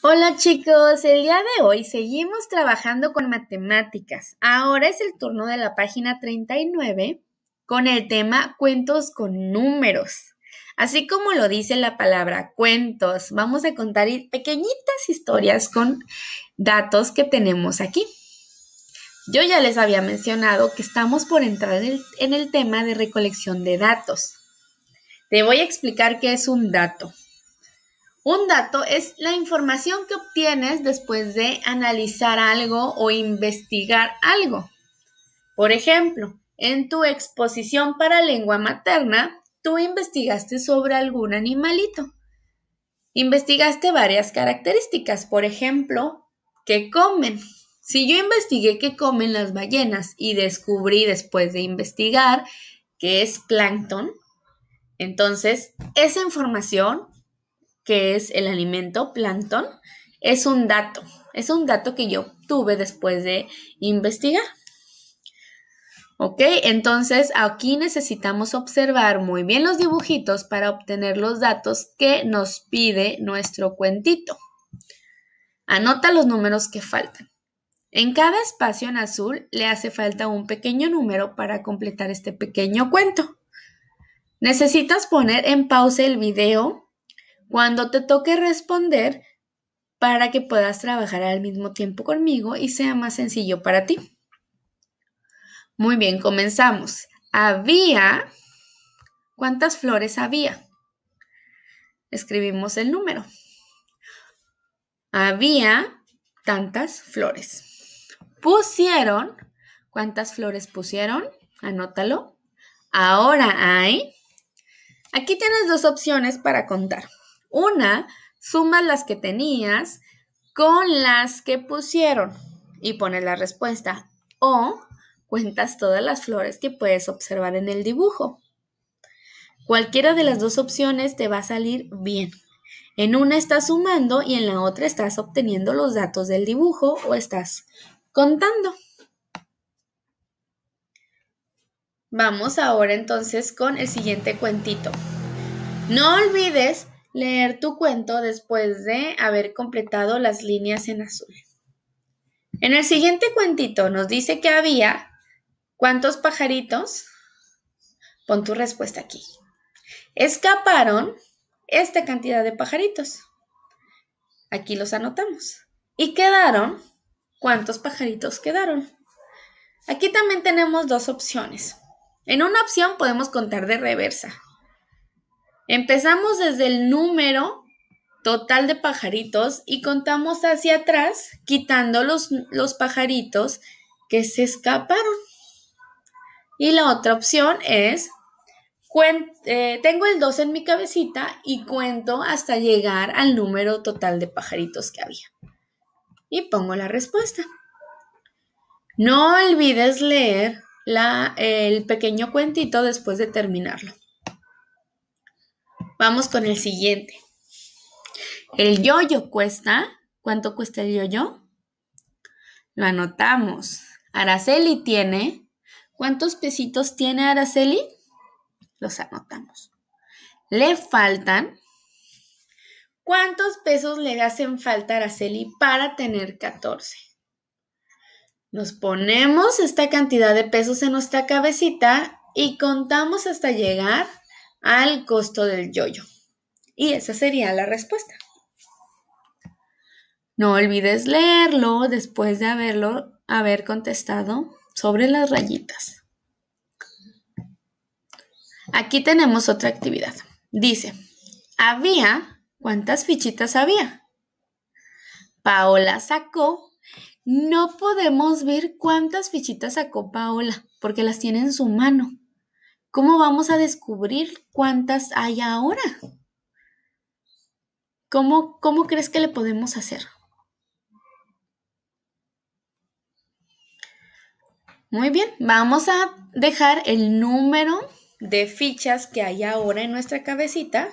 Hola chicos, el día de hoy seguimos trabajando con matemáticas. Ahora es el turno de la página 39 con el tema cuentos con números. Así como lo dice la palabra cuentos, vamos a contar pequeñitas historias con datos que tenemos aquí. Yo ya les había mencionado que estamos por entrar en el tema de recolección de datos. Te voy a explicar qué es un dato. Un dato es la información que obtienes después de analizar algo o investigar algo. Por ejemplo, en tu exposición para lengua materna, tú investigaste sobre algún animalito. Investigaste varias características, por ejemplo, qué comen. Si yo investigué qué comen las ballenas y descubrí después de investigar que es plancton, entonces esa información que es el alimento plancton, es un dato, es un dato que yo obtuve después de investigar. ¿Ok? Entonces aquí necesitamos observar muy bien los dibujitos para obtener los datos que nos pide nuestro cuentito. Anota los números que faltan. En cada espacio en azul le hace falta un pequeño número para completar este pequeño cuento. Necesitas poner en pausa el video cuando te toque responder para que puedas trabajar al mismo tiempo conmigo y sea más sencillo para ti. Muy bien, comenzamos. Había, ¿cuántas flores había? Escribimos el número. Había tantas flores. Pusieron, ¿cuántas flores pusieron? Anótalo. Ahora hay. Aquí tienes dos opciones para contar. Una, sumas las que tenías con las que pusieron y pones la respuesta. O cuentas todas las flores que puedes observar en el dibujo. Cualquiera de las dos opciones te va a salir bien. En una estás sumando y en la otra estás obteniendo los datos del dibujo o estás contando. Vamos ahora entonces con el siguiente cuentito. No olvides leer tu cuento después de haber completado las líneas en azul. En el siguiente cuentito nos dice que había cuántos pajaritos. Pon tu respuesta aquí. Escaparon esta cantidad de pajaritos. Aquí los anotamos. Y quedaron cuántos pajaritos quedaron. Aquí también tenemos dos opciones. En una opción podemos contar de reversa, Empezamos desde el número total de pajaritos y contamos hacia atrás quitando los, los pajaritos que se escaparon. Y la otra opción es, eh, tengo el 2 en mi cabecita y cuento hasta llegar al número total de pajaritos que había. Y pongo la respuesta. No olvides leer la, el pequeño cuentito después de terminarlo. Vamos con el siguiente. El yoyo cuesta. ¿Cuánto cuesta el yoyo? Lo anotamos. Araceli tiene. ¿Cuántos pesitos tiene Araceli? Los anotamos. Le faltan. ¿Cuántos pesos le hacen falta a Araceli para tener 14? Nos ponemos esta cantidad de pesos en nuestra cabecita y contamos hasta llegar al costo del yoyo. Y esa sería la respuesta. No olvides leerlo después de haberlo haber contestado sobre las rayitas. Aquí tenemos otra actividad. Dice, había, ¿cuántas fichitas había? Paola sacó, no podemos ver cuántas fichitas sacó Paola, porque las tiene en su mano. ¿Cómo vamos a descubrir cuántas hay ahora? ¿Cómo, cómo crees que le podemos hacer? Muy bien, vamos a dejar el número de fichas que hay ahora en nuestra cabecita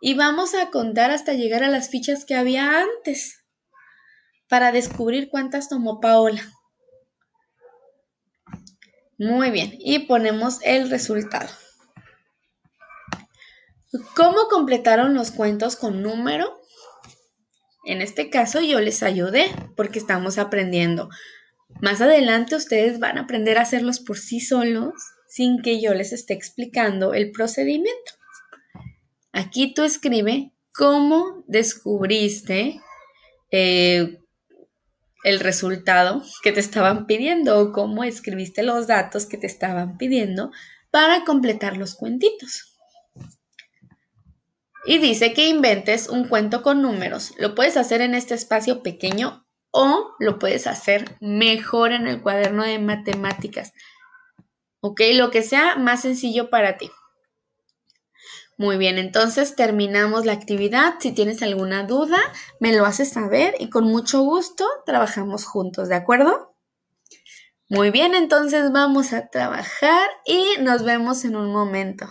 y vamos a contar hasta llegar a las fichas que había antes para descubrir cuántas tomó Paola. Muy bien, y ponemos el resultado. ¿Cómo completaron los cuentos con número? En este caso yo les ayudé porque estamos aprendiendo. Más adelante ustedes van a aprender a hacerlos por sí solos sin que yo les esté explicando el procedimiento. Aquí tú escribe cómo descubriste eh, el resultado que te estaban pidiendo o cómo escribiste los datos que te estaban pidiendo para completar los cuentitos. Y dice que inventes un cuento con números. Lo puedes hacer en este espacio pequeño o lo puedes hacer mejor en el cuaderno de matemáticas. ¿Ok? Lo que sea más sencillo para ti. Muy bien, entonces terminamos la actividad. Si tienes alguna duda, me lo haces saber y con mucho gusto trabajamos juntos, ¿de acuerdo? Muy bien, entonces vamos a trabajar y nos vemos en un momento.